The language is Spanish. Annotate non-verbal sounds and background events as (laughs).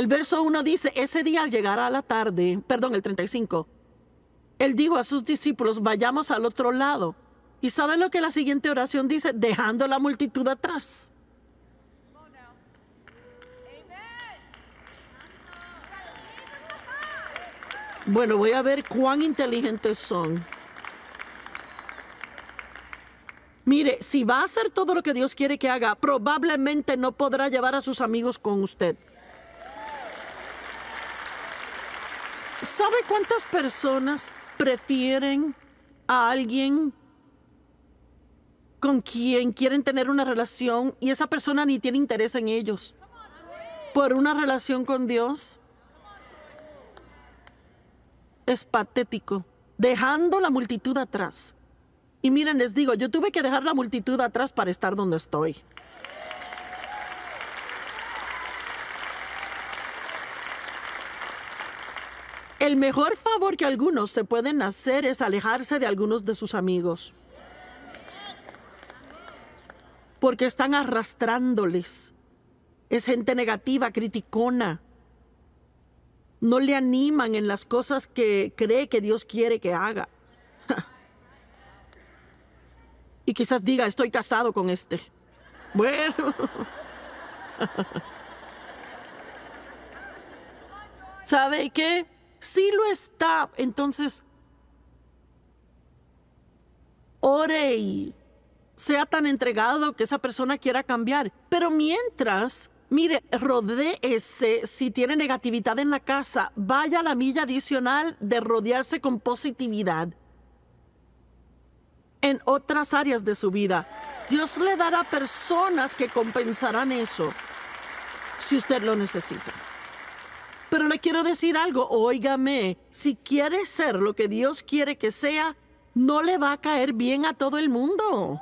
El verso 1 dice, ese día al llegar a la tarde, perdón, el 35, él dijo a sus discípulos, vayamos al otro lado. ¿Y saben lo que la siguiente oración dice? Dejando la multitud atrás. Bueno, voy a ver cuán inteligentes son. Mire, si va a hacer todo lo que Dios quiere que haga, probablemente no podrá llevar a sus amigos con usted. ¿Sabe cuántas personas prefieren a alguien con quien quieren tener una relación y esa persona ni tiene interés en ellos por una relación con Dios? Es patético, dejando la multitud atrás. Y miren, les digo, yo tuve que dejar la multitud atrás para estar donde estoy. El mejor favor que algunos se pueden hacer es alejarse de algunos de sus amigos. Porque están arrastrándoles. Es gente negativa, criticona. No le animan en las cosas que cree que Dios quiere que haga. (laughs) y quizás diga, estoy casado con este. Bueno. (laughs) ¿Sabe qué? Si lo está. Entonces, ore y sea tan entregado que esa persona quiera cambiar. Pero mientras, mire, ese si tiene negatividad en la casa, vaya a la milla adicional de rodearse con positividad en otras áreas de su vida. Dios le dará personas que compensarán eso si usted lo necesita. Pero le quiero decir algo, óigame, si quiere ser lo que Dios quiere que sea, no le va a caer bien a todo el mundo.